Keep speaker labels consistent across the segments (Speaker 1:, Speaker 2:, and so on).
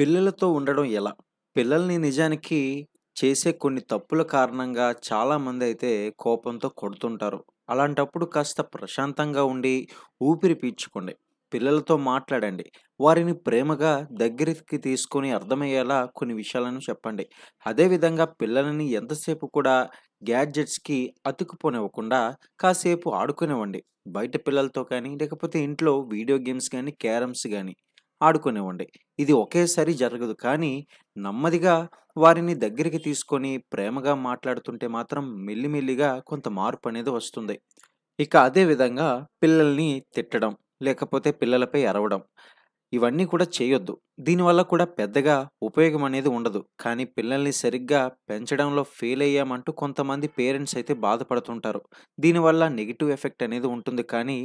Speaker 1: పిల్లలతో ఉండడం ఎలా పిల్లల్ని నిజానికి చేసే కొన్ని తప్పుల కారణంగా చాలామంది అయితే కోపంతో కొడుతుంటారు అలాంటప్పుడు కాస్త ప్రశాంతంగా ఉండి ఊపిరి పీల్చుకోండి పిల్లలతో మాట్లాడండి వారిని ప్రేమగా దగ్గరికి తీసుకొని అర్థమయ్యేలా కొన్ని విషయాలను చెప్పండి అదేవిధంగా పిల్లలని ఎంతసేపు కూడా గ్యాడ్జెట్స్కి అతుకుపోనివ్వకుండా కాసేపు ఆడుకునివ్వండి బయట పిల్లలతో కానీ లేకపోతే ఇంట్లో వీడియో గేమ్స్ కానీ క్యారమ్స్ కానీ ఆడుకునేవాడి ఇది ఒకేసారి జరగదు కానీ నెమ్మదిగా వారిని దగ్గరికి తీసుకొని ప్రేమగా మాట్లాడుతుంటే మాత్రం మెల్లిమెల్లిగా కొంత మార్పు అనేది వస్తుంది ఇక అదే విధంగా పిల్లల్ని తిట్టడం లేకపోతే పిల్లలపై అరవడం ఇవన్నీ కూడా చేయొద్దు దీనివల్ల కూడా పెద్దగా ఉపయోగం అనేది ఉండదు కానీ పిల్లల్ని సరిగ్గా పెంచడంలో ఫెయిల్ అయ్యామంటూ కొంతమంది పేరెంట్స్ అయితే బాధపడుతుంటారు దీనివల్ల నెగిటివ్ ఎఫెక్ట్ అనేది ఉంటుంది కానీ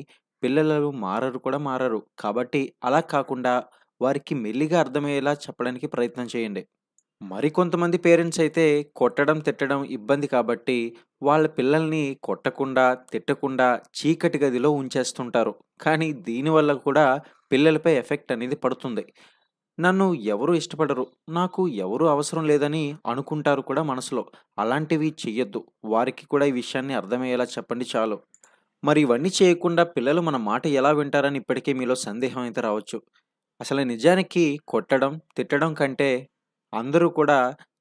Speaker 1: పిల్లలు మారరు కూడా మారరు కాబట్టి అలా కాకుండా వారికి మెల్లిగా అర్థమయ్యేలా చెప్పడానికి ప్రయత్నం చేయండి మరికొంతమంది పేరెంట్స్ అయితే కొట్టడం తిట్టడం ఇబ్బంది కాబట్టి వాళ్ళ పిల్లల్ని కొట్టకుండా తిట్టకుండా చీకటి గదిలో ఉంచేస్తుంటారు కానీ దీనివల్ల కూడా పిల్లలపై ఎఫెక్ట్ అనేది పడుతుంది నన్ను ఎవరు ఇష్టపడరు నాకు ఎవరు అవసరం లేదని అనుకుంటారు కూడా మనసులో అలాంటివి చెయ్యొద్దు వారికి కూడా ఈ విషయాన్ని అర్థమయ్యేలా చెప్పండి చాలు మరి ఇవన్నీ చేయకుండా పిల్లలు మన మాట ఎలా వింటారని ఇప్పటికే మీలో సందేహం అయితే రావచ్చు అసలు నిజానికి కొట్టడం తిట్టడం కంటే అందరూ కూడా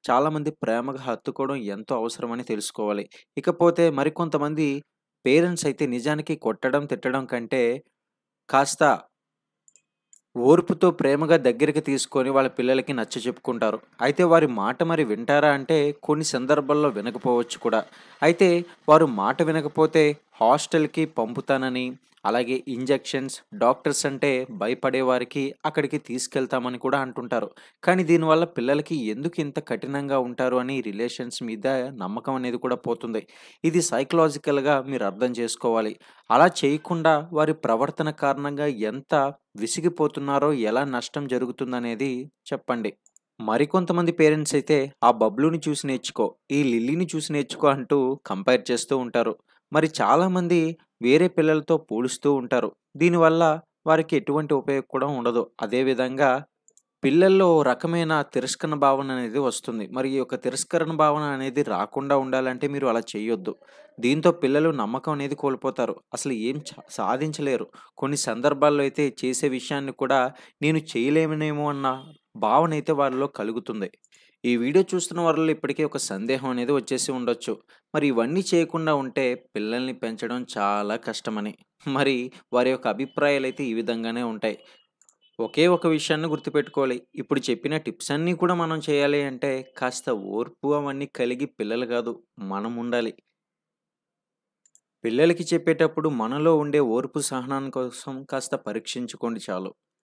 Speaker 1: చాలామంది ప్రేమగా హత్తుకోవడం ఎంతో అవసరమని తెలుసుకోవాలి ఇకపోతే మరికొంతమంది పేరెంట్స్ అయితే నిజానికి కొట్టడం తిట్టడం కంటే కాస్త ఓర్పుతో ప్రేమగా దగ్గరికి తీసుకొని వాళ్ళ పిల్లలకి నచ్చ చెప్పుకుంటారు అయితే వారి మాట మరి వింటారా అంటే కొన్ని సందర్భాల్లో వినకపోవచ్చు కూడా అయితే వారు మాట వినకపోతే హాస్టల్కి పంపుతానని అలాగే ఇంజెక్షన్స్ డాక్టర్స్ అంటే భయపడేవారికి అక్కడికి తీసుకెళ్తామని కూడా అంటుంటారు కానీ దీనివల్ల పిల్లలకి ఎందుకు ఇంత కఠినంగా ఉంటారు అని రిలేషన్స్ మీద నమ్మకం అనేది కూడా పోతుంది ఇది సైకలాజికల్గా మీరు అర్థం చేసుకోవాలి అలా చేయకుండా వారి ప్రవర్తన కారణంగా ఎంత విసిగిపోతున్నారో ఎలా నష్టం జరుగుతుందనేది చెప్పండి మరికొంతమంది పేరెంట్స్ అయితే ఆ బబ్లుని చూసి నేర్చుకో ఈ లిల్లీని చూసి నేర్చుకో అంటూ కంపేర్ చేస్తూ ఉంటారు మరి చాలామంది వేరే పిల్లలతో పోలుస్తూ ఉంటారు దీనివల్ల వారికి ఎటువంటి ఉపయోగం కూడా ఉండదు అదేవిధంగా పిల్లల్లో రకమైన తిరస్కరణ భావన అనేది వస్తుంది మరి ఈ యొక్క తిరస్కరణ భావన అనేది రాకుండా ఉండాలంటే మీరు అలా చేయొద్దు దీంతో పిల్లలు నమ్మకం అనేది కోల్పోతారు అసలు ఏం సాధించలేరు కొన్ని సందర్భాల్లో అయితే చేసే విషయాన్ని కూడా నేను చేయలేమనేమో అన్న భావన అయితే వారిలో కలుగుతుంది ఈ వీడియో చూస్తున్న వారిలో ఇప్పటికే ఒక సందేహం అనేది వచ్చేసి ఉండొచ్చు మరి ఇవన్నీ చేయకుండా ఉంటే పిల్లల్ని పెంచడం చాలా కష్టమని మరి వారి యొక్క అభిప్రాయాలు అయితే ఈ విధంగానే ఉంటాయి ఒకే ఒక విషయాన్ని గుర్తుపెట్టుకోవాలి ఇప్పుడు చెప్పిన టిప్స్ అన్నీ కూడా మనం చేయాలి అంటే కాస్త ఓర్పు అవన్నీ కలిగి పిల్లలు కాదు మనం ఉండాలి పిల్లలకి చెప్పేటప్పుడు మనలో ఉండే ఓర్పు సహనాన్ని కోసం కాస్త పరీక్షించుకోండి చాలు